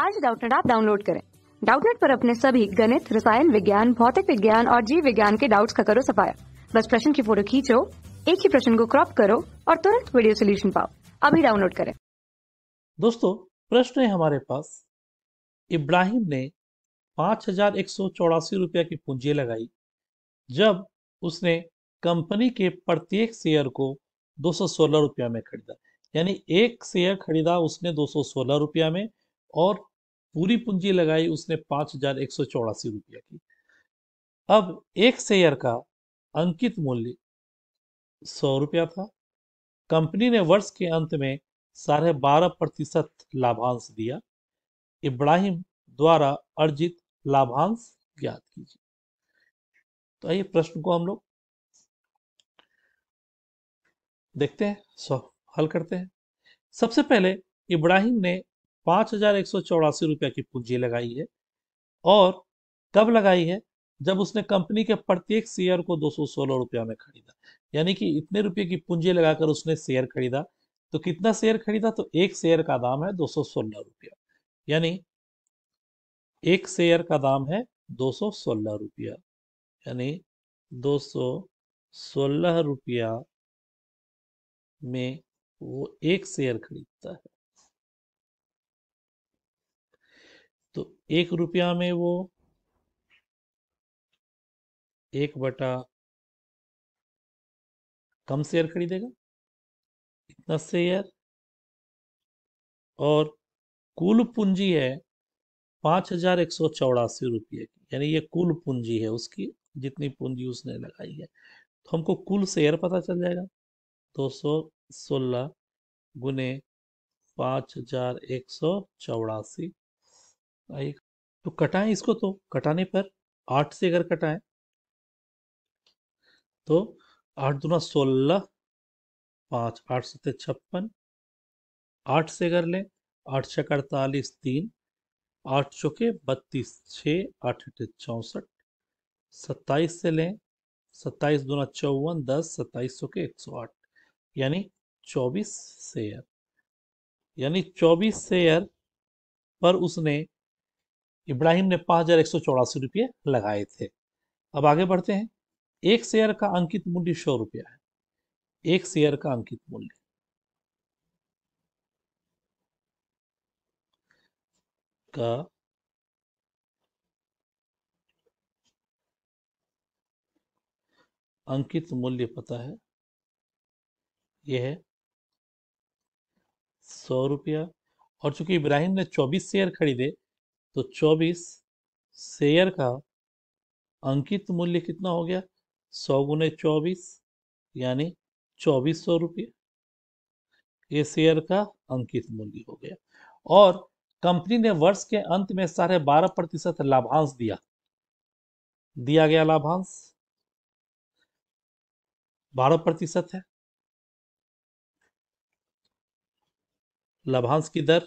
आज डाउटनेट आप डाउनलोड करें डाउटनेट पर अपने सभी गणित रसायन विज्ञान भौतिक विज्ञान और जीव विज्ञान के डाउट्स का करो सफाया बस प्रश्न की फोटो खींचो एक ही प्रश्न को क्रॉप करो और तुरंत वीडियो सोल्यूशन पाओ अभी डाउनलोड करें दोस्तों प्रश्न है हमारे पास इब्राहिम ने पांच हजार एक सौ चौरासी रुपया की पूंजी लगाई जब उसने कंपनी के प्रत्येक शेयर को दो सौ सोलह रुपया में खरीदा यानी एक शेयर खरीदा उसने दो सौ सोलह रुपया में और पूरी पूंजी लगाई उसने पांच हजार एक सौ चौरासी रुपया की अब एक शेयर का अंकित मूल्य सौ रुपया था कंपनी ने वर्ष के अंत में साढ़े बारह प्रतिशत लाभांश दिया इब्राहिम द्वारा अर्जित लाभांश ज्ञात कीजिए तो आइए प्रश्न को हम लोग देखते हैं हल करते हैं सबसे पहले इब्राहिम ने पाँच हजार एक सौ चौरासी रुपया की पूंजी लगाई है और कब लगाई है जब उसने कंपनी के प्रत्येक शेयर को दो सौ सोलह रुपया में खरीदा यानी कि इतने रुपये की पूंजी लगाकर उसने शेयर खरीदा तो कितना शेयर खरीदा तो एक शेयर का दाम है दो सौ सोलह रुपया यानी एक शेयर का दाम है दो सौ सोलह रुपया यानी दो सौ सोलह रुपया में वो एक शेयर खरीदता है एक रुपया में वो एक बटा कम शेयर खरीदेगा इतना शेयर और कुल पूंजी है पाँच हजार एक सौ चौरासी रुपये की यानी ये कुल पूंजी है उसकी जितनी पूंजी उसने लगाई है तो हमको कुल शेयर पता चल जाएगा दो सौ सोलह गुने पाँच हजार एक सौ चौरासी आएगा तो कटाएं इसको तो कटाने पर आठ से अगर कटाएं तो आठ दुना सोलह पाँच आठ सत्य छप्पन आठ से कर लें आठ छः अड़तालीस तीन आठ चौके बत्तीस छः आठ अठे चौंसठ सत्ताईस से लें सत्ताईस दुना चौवन दस सत्ताईस सौ के एक सौ आठ यानी चौबीस शेयर यानी चौबीस शेयर पर उसने इब्राहिम ने पाँच हज़ार एक सौ चौरासी रुपये लगाए थे अब आगे बढ़ते हैं एक शेयर का अंकित मूल्य सौ रुपया है एक शेयर का अंकित मूल्य का अंकित मूल्य पता है यह है सौ रुपया और चूंकि इब्राहिम ने 24 शेयर खरीदे तो 24 शेयर का अंकित मूल्य कितना हो गया सौ गुने चौबीस यानी चौबीस सौ रुपये ये शेयर का अंकित मूल्य हो गया और कंपनी ने वर्ष के अंत में साढ़े बारह प्रतिशत लाभांश दिया दिया गया लाभांश बारह प्रतिशत है लाभांश की दर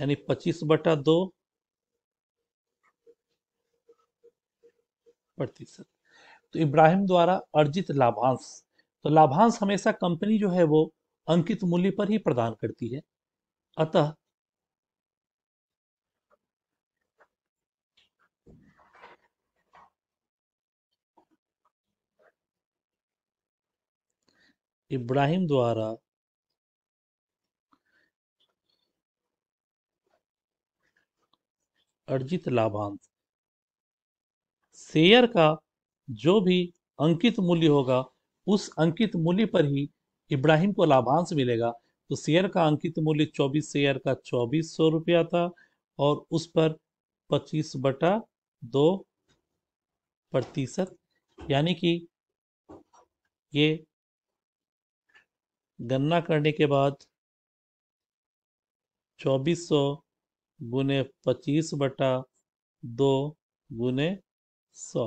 यानी पच्चीस बटा दो प्रतिशत तो इब्राहिम द्वारा अर्जित लाभांश तो लाभांश हमेशा कंपनी जो है वो अंकित मूल्य पर ही प्रदान करती है अतः इब्राहिम द्वारा अर्जित लाभांश शेयर का जो भी अंकित मूल्य होगा उस अंकित मूल्य पर ही इब्राहिम को लाभांश मिलेगा तो शेयर का अंकित मूल्य 24 शेयर का चौबीस सौ रुपया था और उस पर 25 बटा दो प्रतिशत यानी कि ये गन्ना करने के बाद चौबीस सौ गुने पच्चीस बटा दो गुने सौ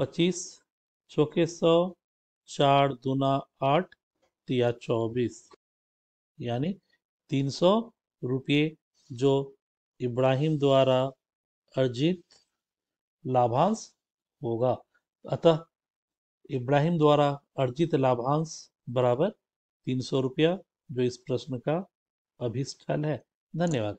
पच्चीस चौके सौ चार दुना आठ या चौबीस यानी तीन सौ रुपये जो इब्राहिम द्वारा अर्जित लाभांश होगा अतः इब्राहिम द्वारा अर्जित लाभांश बराबर तीन सौ रुपया जो इस प्रश्न का अभिष्ठल है धन्यवाद